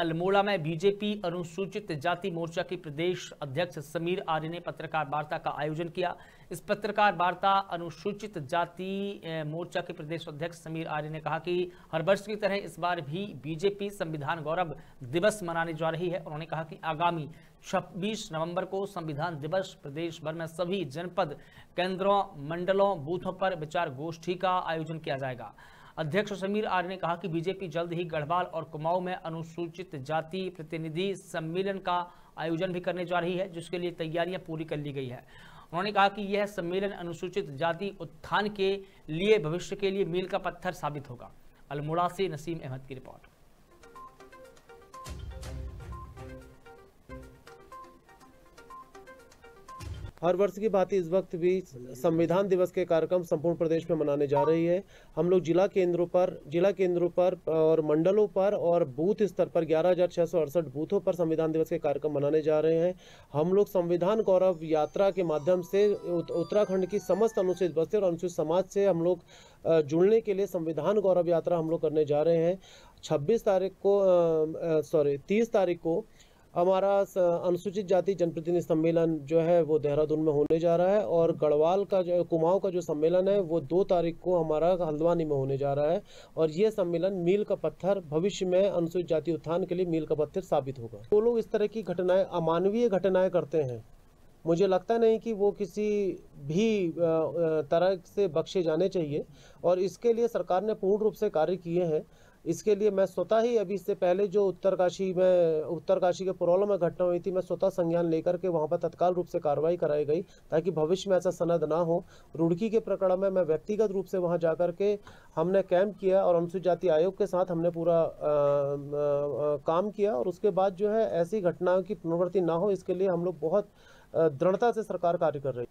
अल्मोड़ा में बीजेपी अनुसूचित जाति मोर्चा के प्रदेश अध्यक्ष समीर आर्य ने पत्रकार वार्ता का आयोजन किया इस पत्रकार वार्ता अनुसूचित जाति मोर्चा के प्रदेश अध्यक्ष समीर आर्य ने कहा कि हर वर्ष की तरह इस बार भी बीजेपी संविधान गौरव दिवस मनाने जा रही है उन्होंने कहा कि आगामी 26 नवंबर को संविधान दिवस प्रदेश भर में सभी जनपद केंद्रों मंडलों बूथों पर विचार गोष्ठी का आयोजन किया जाएगा अध्यक्ष समीर आर्य ने कहा कि बीजेपी जल्द ही गढ़वाल और कुमाऊं में अनुसूचित जाति प्रतिनिधि सम्मेलन का आयोजन भी करने जा रही है जिसके लिए तैयारियां पूरी कर ली गई है उन्होंने कहा कि यह सम्मेलन अनुसूचित जाति उत्थान के लिए भविष्य के लिए मील का पत्थर साबित होगा अल्मोड़ा से नसीम अहमद की रिपोर्ट हर वर्ष की बात इस वक्त भी संविधान दिवस के कार्यक्रम संपूर्ण प्रदेश में मनाने जा रही है हम लोग जिला केंद्रों पर जिला केंद्रों पर और मंडलों पर और बूथ स्तर पर ग्यारह बूथों पर संविधान दिवस के कार्यक्रम मनाने जा रहे हैं हम लोग संविधान गौरव यात्रा के माध्यम से उत्तराखंड की समस्त अनुसूचित बस्ती और अनुसूचित समाज से हम लोग जुड़ने के लिए संविधान गौरव यात्रा हम लोग करने जा रहे हैं छब्बीस तारीख को सॉरी तीस तारीख को हमारा अनुसूचित जाति जनप्रतिनिधि सम्मेलन जो है वो देहरादून में होने जा रहा है और गढ़वाल का जो कुमाऊं का जो सम्मेलन है वो दो तारीख को हमारा हल्द्वानी में होने जा रहा है और ये सम्मेलन मील का पत्थर भविष्य में अनुसूचित जाति उत्थान के लिए मील का पत्थर साबित होगा वो तो लोग इस तरह की घटनाएं अमानवीय घटनाएं करते हैं मुझे लगता नहीं कि वो किसी भी तरह से बख्शे जाने चाहिए और इसके लिए सरकार ने पूर्ण रूप से कार्य किए हैं इसके लिए मैं स्वतः ही अभी इससे पहले जो उत्तरकाशी में उत्तरकाशी के पुरौलों में घटना हुई थी मैं स्वतः संज्ञान लेकर के वहाँ पर तत्काल रूप से कार्रवाई कराई गई ताकि भविष्य में ऐसा सनद ना हो रुड़की के प्रकरण में मैं व्यक्तिगत रूप से वहाँ जा के हमने कैंप किया और अनुसूचित जाति आयोग के साथ हमने पूरा आ, आ, आ, काम किया और उसके बाद जो है ऐसी घटनाओं की पुनर्वृत्ति ना हो इसके लिए हम लोग बहुत दृढ़ता से सरकार कार्य कर रही है